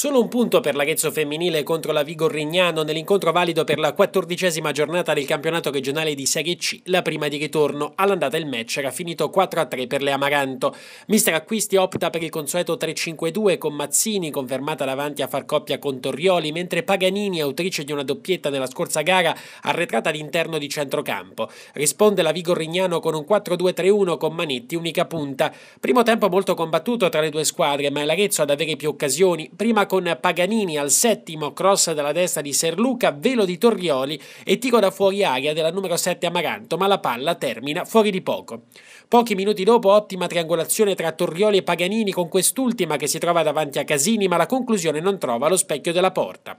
Solo un punto per l'Arezzo femminile contro la Vigorrignano nell'incontro valido per la quattordicesima giornata del campionato regionale di Serie C, la prima di ritorno. All'andata il match era finito 4-3 per le Amaranto. Mister Acquisti opta per il consueto 3-5-2 con Mazzini confermata davanti a far coppia con Torrioli, mentre Paganini, autrice di una doppietta nella scorsa gara, arretrata all'interno di centrocampo. Risponde la Vigorrignano con un 4-2-3-1 con Manetti unica punta. Primo tempo molto combattuto tra le due squadre, ma è l'Arezzo ad avere più occasioni, prima con Paganini al settimo, cross dalla destra di Serluca, velo di Torrioli e tiro da fuori aria della numero 7 Amaranto, ma la palla termina fuori di poco. Pochi minuti dopo ottima triangolazione tra Torrioli e Paganini con quest'ultima che si trova davanti a Casini, ma la conclusione non trova lo specchio della porta.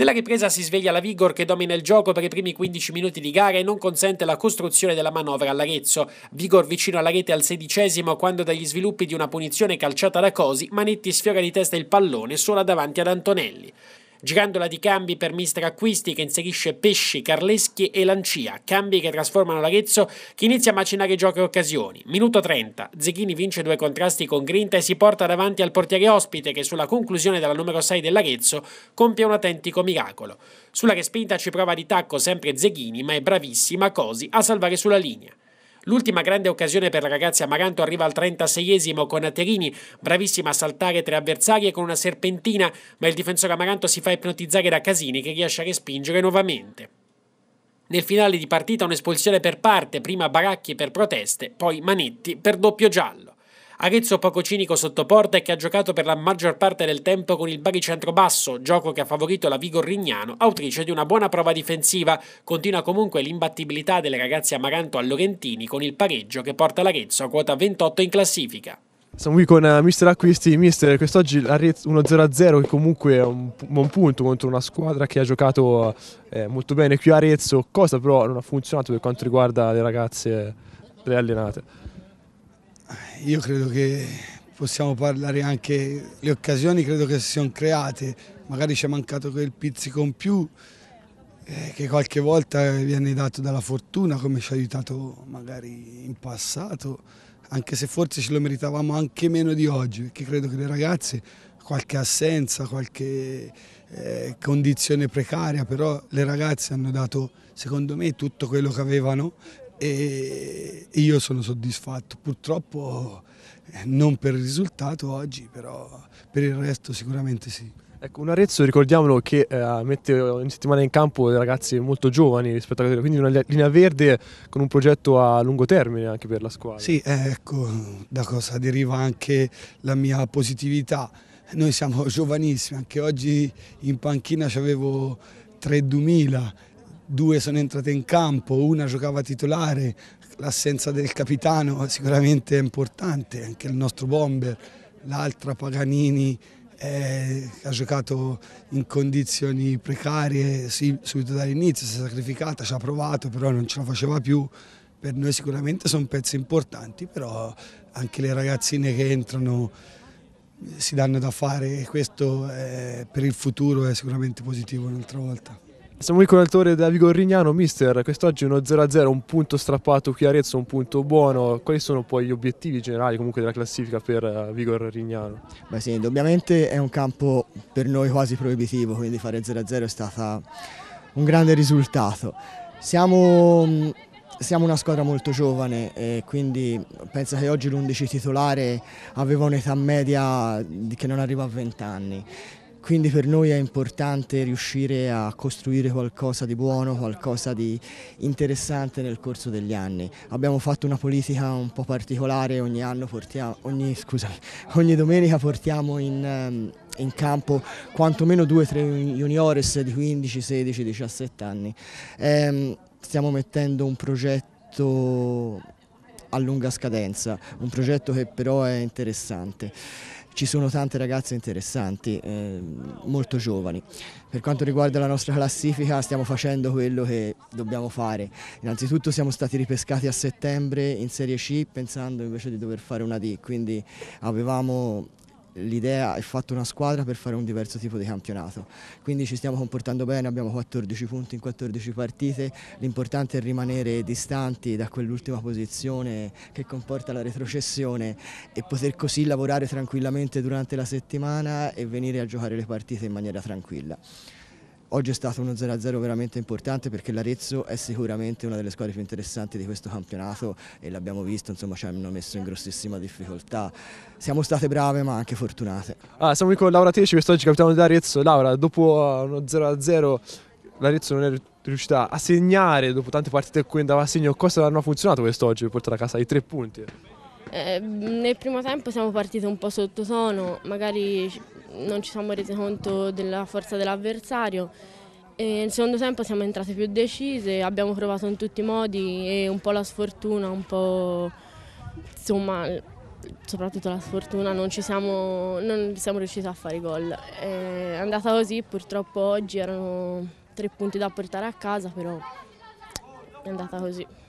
Nella ripresa si sveglia la Vigor che domina il gioco per i primi 15 minuti di gara e non consente la costruzione della manovra all'Arezzo. Vigor vicino alla rete al sedicesimo quando dagli sviluppi di una punizione calciata da Cosi, Manetti sfiora di testa il pallone sola davanti ad Antonelli girandola di cambi per Mister Acquisti che inserisce Pesci, Carleschi e Lancia, cambi che trasformano l'Arezzo che inizia a macinare giochi e occasioni. Minuto 30, Zeghini vince due contrasti con Grinta e si porta davanti al portiere ospite che sulla conclusione della numero 6 dell'Arezzo compie un autentico miracolo. Sulla respinta ci prova di tacco sempre Zeghini ma è bravissima Cosi a salvare sulla linea. L'ultima grande occasione per la ragazza Amaranto arriva al 36esimo con Aterini, bravissima a saltare tre avversari e con una serpentina, ma il difensore Amaranto si fa ipnotizzare da Casini che riesce a respingere nuovamente. Nel finale di partita un'espulsione per parte, prima Baracchi per proteste, poi Manetti per doppio giallo. Arezzo poco cinico sotto porta e che ha giocato per la maggior parte del tempo con il Bari centrobasso, gioco che ha favorito la Vigor Rignano, autrice di una buona prova difensiva. Continua comunque l'imbattibilità delle ragazze Amaranto a Lorentini con il pareggio che porta l'Arezzo a quota 28 in classifica. Siamo qui con eh, Mister Acquisti, Mister, quest'oggi 1-0-0 che comunque è un buon punto contro una squadra che ha giocato eh, molto bene qui a Arezzo, cosa però non ha funzionato per quanto riguarda le ragazze preallenate io credo che possiamo parlare anche, le occasioni credo che si siano create, magari ci è mancato quel pizzico in più eh, che qualche volta viene dato dalla fortuna come ci ha aiutato magari in passato, anche se forse ce lo meritavamo anche meno di oggi, perché credo che le ragazze qualche assenza, qualche eh, condizione precaria, però le ragazze hanno dato secondo me tutto quello che avevano e io sono soddisfatto, purtroppo eh, non per il risultato oggi, però per il resto sicuramente sì. Ecco, un Arezzo, ricordiamolo, che eh, mette ogni settimana in campo ragazzi molto giovani rispetto a alla quindi una linea verde con un progetto a lungo termine anche per la squadra. Sì, eh, ecco, da cosa deriva anche la mia positività. Noi siamo giovanissimi, anche oggi in panchina ci avevo 3 2000 due sono entrate in campo, una giocava titolare, l'assenza del capitano sicuramente è importante, anche il nostro bomber, l'altra Paganini eh, ha giocato in condizioni precarie sì, subito dall'inizio, si è sacrificata, ci ha provato però non ce la faceva più, per noi sicuramente sono pezzi importanti, però anche le ragazzine che entrano eh, si danno da fare e questo è, eh, per il futuro è sicuramente positivo un'altra volta. Siamo qui con l'autore David Rignano, mister, quest'oggi uno 0-0, un punto strappato qui a Arezzo, un punto buono, quali sono poi gli obiettivi generali comunque della classifica per eh, Vigor Rignano? Beh sì, indubbiamente è un campo per noi quasi proibitivo, quindi fare 0-0 è stato un grande risultato. Siamo, siamo una squadra molto giovane e quindi penso che oggi l'11 titolare aveva un'età media che non arriva a 20 anni, quindi per noi è importante riuscire a costruire qualcosa di buono, qualcosa di interessante nel corso degli anni. Abbiamo fatto una politica un po' particolare, ogni, portiamo, ogni, scusami, ogni domenica portiamo in, ehm, in campo quantomeno due o tre juniores di 15, 16, 17 anni. Ehm, stiamo mettendo un progetto a lunga scadenza, un progetto che però è interessante ci sono tante ragazze interessanti, eh, molto giovani. Per quanto riguarda la nostra classifica stiamo facendo quello che dobbiamo fare. Innanzitutto siamo stati ripescati a settembre in Serie C pensando invece di dover fare una D, quindi avevamo l'idea è fatta una squadra per fare un diverso tipo di campionato. Quindi ci stiamo comportando bene, abbiamo 14 punti in 14 partite, l'importante è rimanere distanti da quell'ultima posizione che comporta la retrocessione e poter così lavorare tranquillamente durante la settimana e venire a giocare le partite in maniera tranquilla. Oggi è stato uno 0-0 veramente importante perché l'Arezzo è sicuramente una delle squadre più interessanti di questo campionato e l'abbiamo visto, insomma ci hanno messo in grossissima difficoltà. Siamo state brave ma anche fortunate. Ah, siamo qui con Laura Teci, quest'oggi capitano dell'Arezzo. Laura, dopo uh, uno 0-0 l'Arezzo non è riuscita a segnare dopo tante partite in cui andava a segno. Cosa non ha funzionato quest'oggi per portare a casa i tre punti? Eh, nel primo tempo siamo partiti un po' sottotono, magari non ci siamo resi conto della forza dell'avversario. E nel secondo tempo siamo entrate più decise, abbiamo provato in tutti i modi e un po' la sfortuna, un po' insomma soprattutto la sfortuna, non, siamo, non siamo, riusciti a fare gol. È andata così, purtroppo oggi erano tre punti da portare a casa, però è andata così.